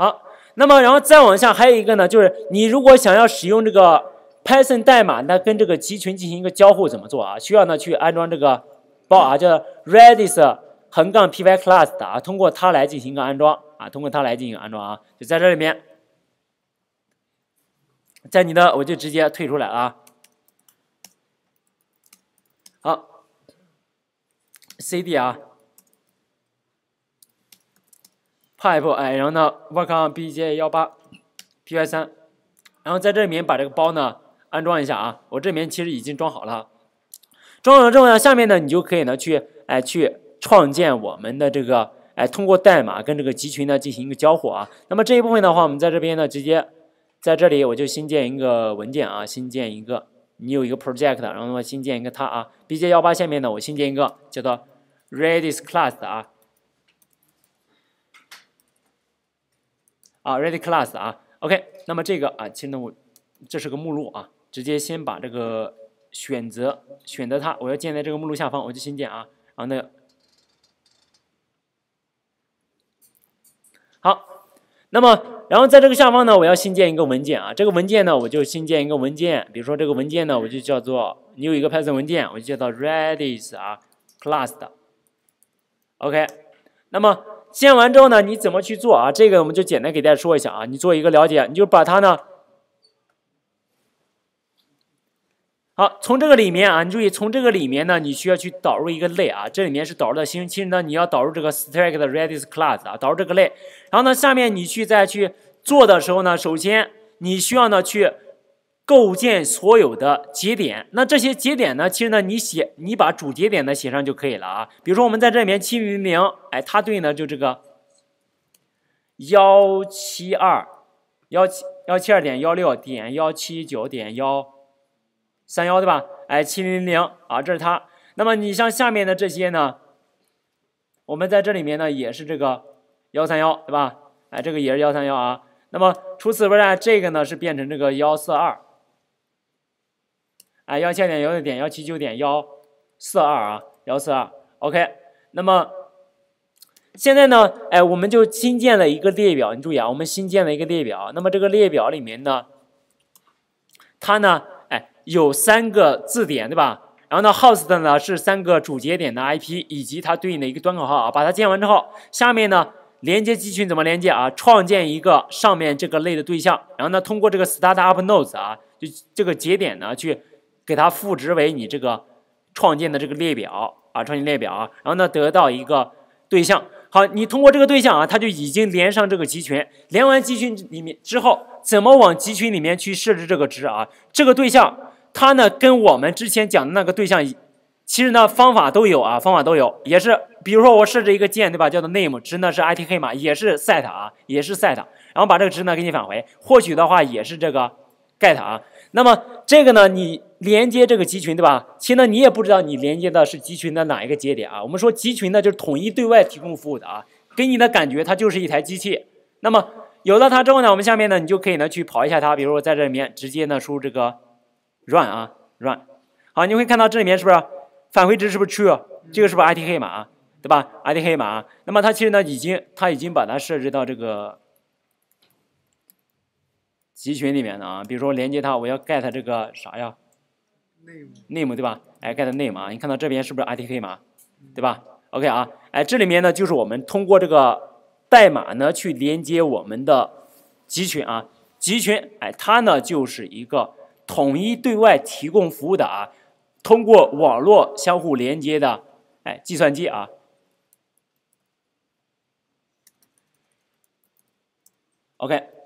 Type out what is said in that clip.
好，那么然后再往下还有一个呢，就是你如果想要使用这个 Python 代码，那跟这个集群进行一个交互怎么做啊？需要呢去安装这个包啊，叫 Redis- 横杠 p y c l a s s 的啊，通过它来进行一个安装啊，通过它来进行安装啊，就在这里面，在你的我就直接退出来啊。好，cd 啊。pip 哎，然后呢，welcome bj 幺八 py 三，然后在这里面把这个包呢安装一下啊。我这里面其实已经装好了，装好了之后呢，下面呢你就可以呢去哎去创建我们的这个哎通过代码跟这个集群呢进行一个交互啊。那么这一部分的话，我们在这边呢直接在这里我就新建一个文件啊，新建一个你有一个 project，然后呢新建一个它啊，bj 幺八下面呢我新建一个叫做 redis class 啊。啊 r e d y class 啊，OK，那么这个啊，现在我这是个目录啊，直接先把这个选择选择它，我要建在这个目录下方，我就新建啊，然后那个好，那么然后在这个下方呢，我要新建一个文件啊，这个文件呢我就新建一个文件，比如说这个文件呢我就叫做，你有一个 Python 文件，我就叫做 Redis 啊 class 的，OK，那么。建完之后呢，你怎么去做啊？这个我们就简单给大家说一下啊，你做一个了解，你就把它呢，好，从这个里面啊，你注意，从这个里面呢，你需要去导入一个类啊，这里面是导入的星，其实呢，你要导入这个 s t r k e t redis class 啊，导入这个类，然后呢，下面你去再去做的时候呢，首先你需要呢去。构建所有的节点，那这些节点呢？其实呢，你写你把主节点呢写上就可以了啊。比如说我们在这里面七零零，哎，它对应的就这个幺七二幺七幺七二点幺六点幺七九点幺三幺，对吧？哎，七零零啊，这是它。那么你像下面的这些呢，我们在这里面呢也是这个幺三幺，对吧？哎，这个也是幺三幺啊。那么除此之外，这个呢是变成这个幺四二。啊，幺七点幺六点幺七九点幺四二啊，幺四二，OK。那么现在呢，哎，我们就新建了一个列表，你注意啊，我们新建了一个列表。那么这个列表里面呢，它呢，哎，有三个字典，对吧？然后呢，host 呢是三个主节点的 IP 以及它对应的一个端口号啊。把它建完之后，下面呢，连接集群怎么连接啊？创建一个上面这个类的对象，然后呢，通过这个 start up nodes 啊，就这个节点呢去。给它赋值为你这个创建的这个列表啊，创建列表，啊，然后呢得到一个对象。好，你通过这个对象啊，它就已经连上这个集群。连完集群里面之后，怎么往集群里面去设置这个值啊？这个对象它呢跟我们之前讲的那个对象，其实呢方法都有啊，方法都有，也是比如说我设置一个键对吧，叫做 name，值呢是 IT 黑马，也是 set 啊，也是 set，然后把这个值呢给你返回。获取的话也是这个。get 啊，那么这个呢，你连接这个集群，对吧？其实呢，你也不知道你连接的是集群的哪一个节点啊。我们说集群呢，就是统一对外提供服务的啊，给你的感觉它就是一台机器。那么有了它之后呢，我们下面呢，你就可以呢去跑一下它，比如在这里面直接呢输入这个 run 啊 run。好，你会看到这里面是不是返回值是不是 true？这个是不是 ID 黑马啊？对吧？ID 黑马。那么它其实呢已经它已经把它设置到这个。集群里面的啊，比如说我连接它，我要 get 这个啥呀？name，name 对吧？哎，get name 啊，你看到这边是不是 RTK 码？对吧？OK 啊，哎，这里面呢就是我们通过这个代码呢去连接我们的集群啊，集群哎，它呢就是一个统一对外提供服务的啊，通过网络相互连接的哎，计算机啊。OK。